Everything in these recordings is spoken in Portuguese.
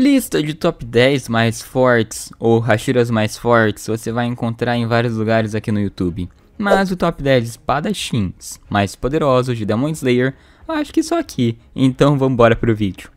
Lista de top 10 mais fortes ou Hashiras mais fortes você vai encontrar em vários lugares aqui no YouTube. Mas o top 10 espadachins mais poderosos de Demon Slayer, acho que só aqui. Então vamos embora pro vídeo.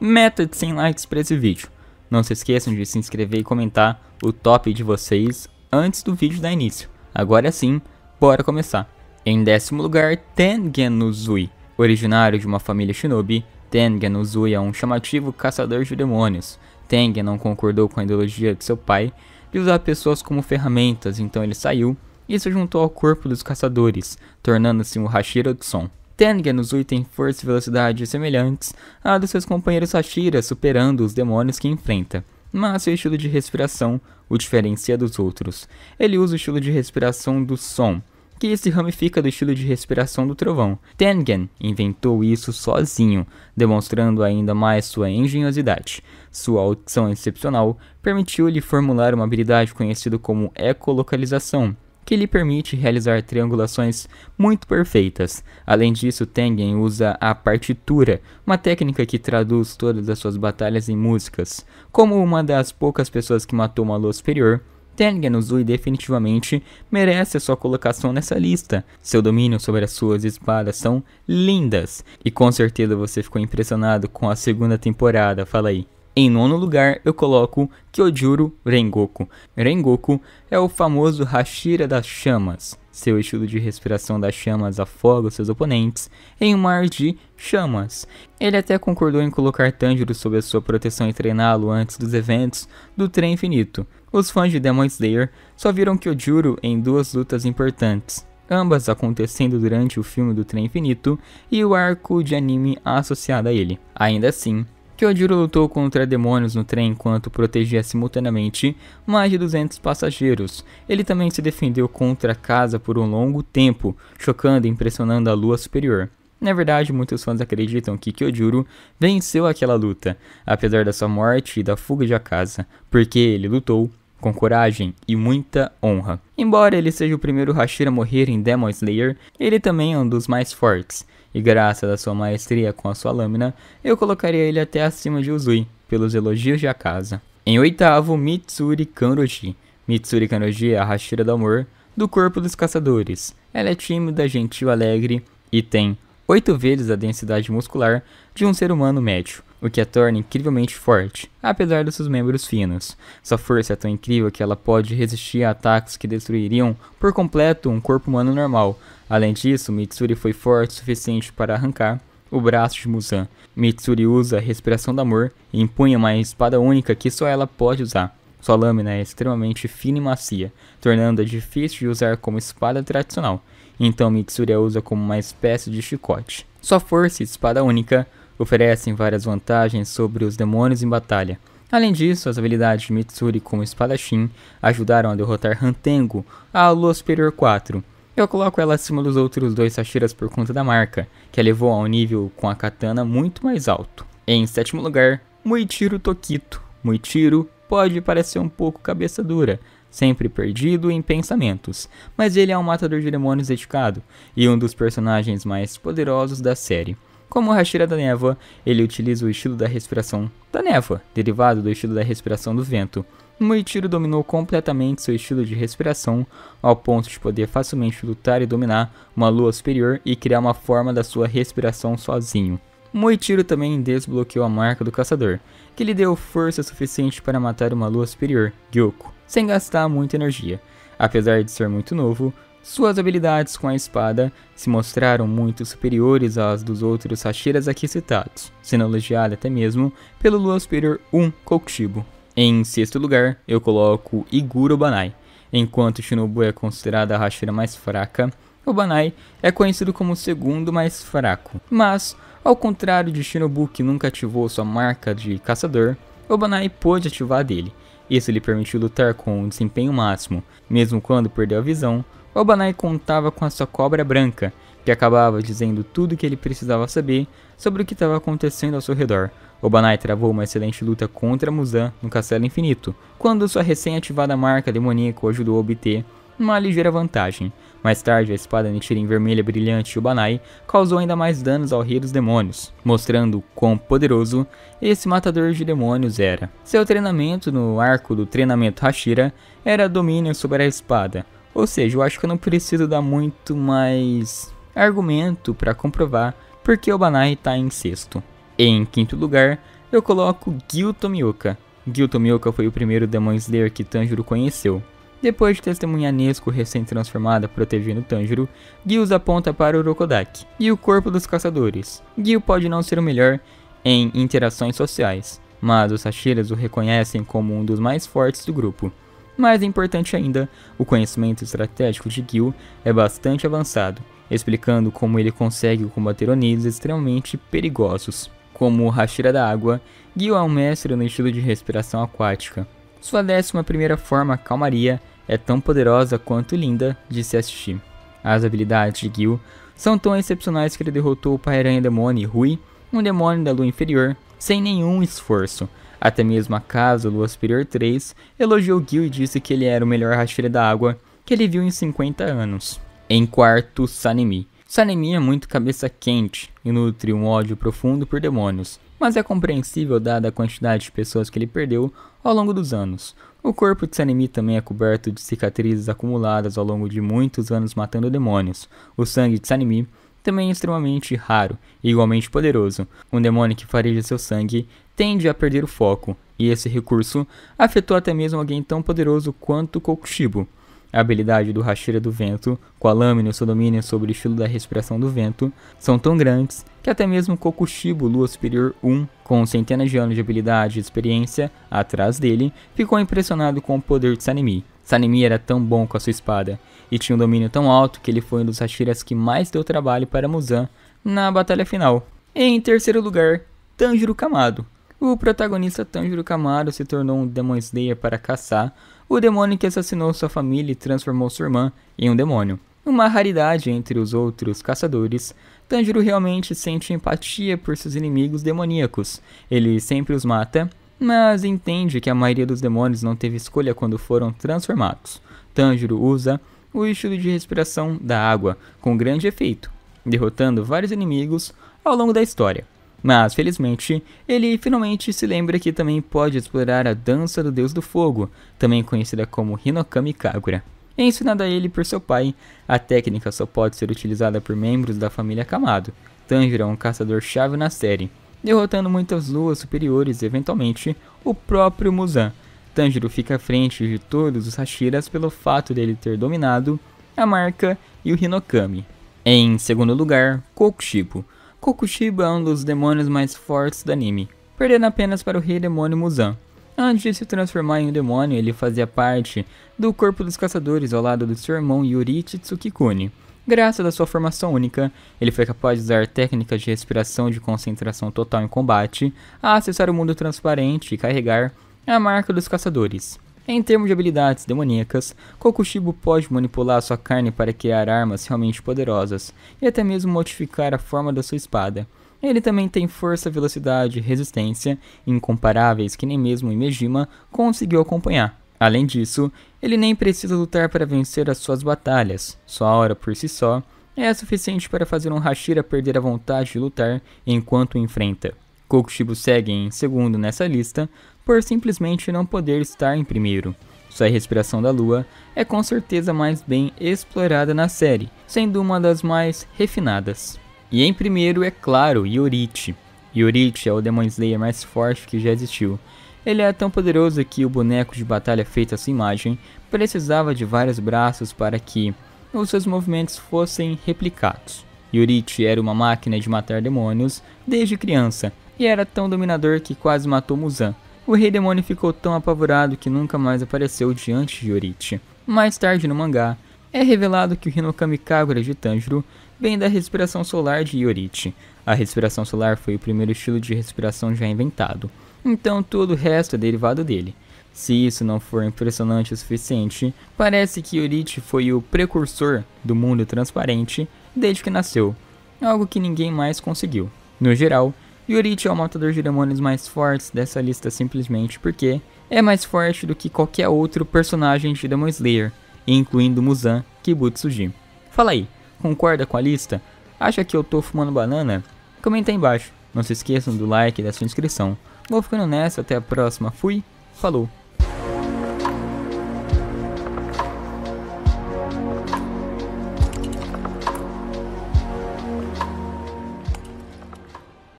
Meta de 100 likes para esse vídeo. Não se esqueçam de se inscrever e comentar o top de vocês antes do vídeo dar início. Agora sim, bora começar. Em décimo lugar, Tengen Uzui. Originário de uma família shinobi, Tengen Uzui é um chamativo caçador de demônios. Tengen não concordou com a ideologia de seu pai de usar pessoas como ferramentas, então ele saiu e se juntou ao corpo dos caçadores, tornando-se um Hashira Som. Tengen Uzui tem força e velocidade semelhantes à dos seus companheiros Hashira, superando os demônios que enfrenta mas seu estilo de respiração o diferencia dos outros. Ele usa o estilo de respiração do som, que se ramifica do estilo de respiração do trovão. Tengen inventou isso sozinho, demonstrando ainda mais sua engenhosidade. Sua audição excepcional permitiu-lhe formular uma habilidade conhecida como ecolocalização, que lhe permite realizar triangulações muito perfeitas. Além disso, Tengen usa a partitura, uma técnica que traduz todas as suas batalhas em músicas. Como uma das poucas pessoas que matou uma lua superior, Tengen Uzui definitivamente merece a sua colocação nessa lista. Seu domínio sobre as suas espadas são lindas. E com certeza você ficou impressionado com a segunda temporada, fala aí. Em nono lugar, eu coloco Kyojuro Rengoku. Rengoku é o famoso Hashira das Chamas. Seu estilo de respiração das chamas afoga seus oponentes em um mar de chamas. Ele até concordou em colocar Tanjiro sob a sua proteção e treiná-lo antes dos eventos do Trem Infinito. Os fãs de Demon Slayer só viram Kyojuro em duas lutas importantes, ambas acontecendo durante o filme do Trem Infinito e o arco de anime associado a ele. Ainda assim, Kyojuro lutou contra demônios no trem enquanto protegia simultaneamente mais de 200 passageiros. Ele também se defendeu contra a casa por um longo tempo, chocando e impressionando a lua superior. Na verdade, muitos fãs acreditam que Kyojuro venceu aquela luta, apesar da sua morte e da fuga de casa, porque ele lutou com coragem e muita honra. Embora ele seja o primeiro Hashira a morrer em Demon Slayer, ele também é um dos mais fortes, e graças à sua maestria com a sua lâmina, eu colocaria ele até acima de Uzui, pelos elogios de Akaza. Em oitavo, Mitsuri Kanroji. Mitsuri Kanroji é a Hashira do amor do corpo dos caçadores. Ela é tímida, gentil, alegre e tem oito vezes a densidade muscular de um ser humano médio o que a torna incrivelmente forte, apesar dos seus membros finos. Sua força é tão incrível que ela pode resistir a ataques que destruiriam por completo um corpo humano normal. Além disso, Mitsuri foi forte o suficiente para arrancar o braço de Musan. Mitsuri usa a respiração do amor e empunha uma espada única que só ela pode usar. Sua lâmina é extremamente fina e macia, tornando-a difícil de usar como espada tradicional. Então Mitsuri a usa como uma espécie de chicote. Sua força e espada única oferecem várias vantagens sobre os demônios em batalha. Além disso, as habilidades de Mitsuri como espadachim ajudaram a derrotar Rantengo, a Lua Superior 4. Eu coloco ela acima dos outros dois sashiras por conta da marca, que a levou a um nível com a katana muito mais alto. Em sétimo lugar, Muichiro Tokito. Muichiro pode parecer um pouco cabeça dura, sempre perdido em pensamentos, mas ele é um matador de demônios dedicado e um dos personagens mais poderosos da série. Como o Hashira da Névoa, ele utiliza o estilo da respiração da névoa, derivado do estilo da respiração do vento. Muitiro dominou completamente seu estilo de respiração, ao ponto de poder facilmente lutar e dominar uma lua superior e criar uma forma da sua respiração sozinho. Muichiro também desbloqueou a marca do caçador, que lhe deu força suficiente para matar uma lua superior, Gyoko, sem gastar muita energia. Apesar de ser muito novo, suas habilidades com a espada se mostraram muito superiores às dos outros Hashiras aqui citados, sendo elogiada até mesmo pelo Lua Superior 1 Kokushibo. Em sexto lugar, eu coloco Iguro Banai. Enquanto Shinobu é considerada a Hashira mais fraca, o Banai é conhecido como o segundo mais fraco. Mas, ao contrário de Shinobu que nunca ativou sua marca de caçador, o Banai pôde ativar dele. Isso lhe permitiu lutar com um desempenho máximo, mesmo quando perdeu a visão, Obanai contava com a sua cobra branca, que acabava dizendo tudo o que ele precisava saber sobre o que estava acontecendo ao seu redor. Obanai travou uma excelente luta contra Musan no Castelo Infinito, quando sua recém-ativada marca demoníaca o ajudou a obter uma ligeira vantagem. Mais tarde, a espada Nichirin vermelha brilhante de Obanai causou ainda mais danos ao rei dos demônios, mostrando quão poderoso esse matador de demônios era. Seu treinamento no arco do treinamento Hashira era domínio sobre a espada, ou seja, eu acho que eu não preciso dar muito mais argumento para comprovar porque o Banai está em sexto. Em quinto lugar, eu coloco Gil Tomioka. Gil Tomioka foi o primeiro Demon Slayer que Tanjiro conheceu. Depois de testemunhar Nesco recém-transformada protegendo Tanjiro, Gyu os aponta para o Urokodaki e o corpo dos caçadores. Gil pode não ser o melhor em interações sociais, mas os Hashiras o reconhecem como um dos mais fortes do grupo. Mais importante ainda, o conhecimento estratégico de Gil é bastante avançado, explicando como ele consegue combater onidos extremamente perigosos. Como o Hashira da Água, Gil é um mestre no estilo de respiração aquática. Sua décima primeira forma, Calmaria, é tão poderosa quanto linda de se assistir. As habilidades de Gil são tão excepcionais que ele derrotou o Pai-Aranha Demônio Rui, um demônio da lua inferior, sem nenhum esforço, até mesmo a casa, Lua Superior 3, elogiou Gil e disse que ele era o melhor rasteiro da água que ele viu em 50 anos. Em quarto, Sanemi. Sanemi é muito cabeça quente e nutre um ódio profundo por demônios, mas é compreensível dada a quantidade de pessoas que ele perdeu ao longo dos anos. O corpo de Sanemi também é coberto de cicatrizes acumuladas ao longo de muitos anos matando demônios. O sangue de Sanemi também é extremamente raro e igualmente poderoso. Um demônio que fareja seu sangue tende a perder o foco, e esse recurso afetou até mesmo alguém tão poderoso quanto Kokushibo. A habilidade do Hashira do Vento, com a lâmina e seu domínio sobre o estilo da respiração do vento, são tão grandes que até mesmo Kokushibo Lua Superior 1, com centenas de anos de habilidade e experiência atrás dele, ficou impressionado com o poder de Sanemi. Sanemi era tão bom com a sua espada, e tinha um domínio tão alto que ele foi um dos Hashiras que mais deu trabalho para Muzan na batalha final. Em terceiro lugar, Tanjiro Kamado o protagonista Tanjiro Kamado se tornou um Demon Slayer para caçar o demônio que assassinou sua família e transformou sua irmã em um demônio. Uma raridade entre os outros caçadores, Tanjiro realmente sente empatia por seus inimigos demoníacos. Ele sempre os mata, mas entende que a maioria dos demônios não teve escolha quando foram transformados. Tanjiro usa o estilo de respiração da água, com grande efeito, derrotando vários inimigos ao longo da história. Mas, felizmente, ele finalmente se lembra que também pode explorar a dança do deus do fogo, também conhecida como Hinokami Kagura. É ensinada a ele por seu pai, a técnica só pode ser utilizada por membros da família Kamado. Tanjiro é um caçador-chave na série, derrotando muitas luas superiores e eventualmente o próprio Muzan. Tanjiro fica à frente de todos os Hashiras pelo fato dele ter dominado a marca e o Hinokami. Em segundo lugar, Kokushibo. Kokushiba é um dos demônios mais fortes do anime, perdendo apenas para o rei demônio Muzan. Antes de se transformar em um demônio, ele fazia parte do corpo dos caçadores ao lado do seu irmão Yurichi Tsukikuni. Graças à sua formação única, ele foi capaz de usar técnicas de respiração de concentração total em combate, a acessar o mundo transparente e carregar a marca dos caçadores. Em termos de habilidades demoníacas, Kokushibo pode manipular sua carne para criar armas realmente poderosas e até mesmo modificar a forma da sua espada. Ele também tem força, velocidade e resistência incomparáveis que nem mesmo Imejima conseguiu acompanhar. Além disso, ele nem precisa lutar para vencer as suas batalhas, sua aura por si só é suficiente para fazer um Hashira perder a vontade de lutar enquanto o enfrenta. Kokushibo segue em segundo nessa lista, por simplesmente não poder estar em primeiro. Sua respiração da lua é com certeza mais bem explorada na série, sendo uma das mais refinadas. E em primeiro é claro Yorichi. Yorichi é o Demon Slayer mais forte que já existiu. Ele é tão poderoso que o boneco de batalha feito a sua imagem precisava de vários braços para que os seus movimentos fossem replicados. Yorichi era uma máquina de matar demônios desde criança e era tão dominador que quase matou Muzan, o rei demônio ficou tão apavorado que nunca mais apareceu diante de Orichi. Mais tarde no mangá, é revelado que o Hinokami Kagura de Tanjiro vem da respiração solar de Yorichi. A respiração solar foi o primeiro estilo de respiração já inventado, então todo o resto é derivado dele. Se isso não for impressionante o suficiente, parece que Yorichi foi o precursor do mundo transparente desde que nasceu, algo que ninguém mais conseguiu. No geral, Yorichi é o matador de demônios mais forte dessa lista simplesmente porque é mais forte do que qualquer outro personagem de Demon Slayer, incluindo Muzan Kibutsuji. Fala aí, concorda com a lista? Acha que eu tô fumando banana? Comenta aí embaixo. Não se esqueçam do like e da sua inscrição. Vou ficando nessa, até a próxima. Fui, falou!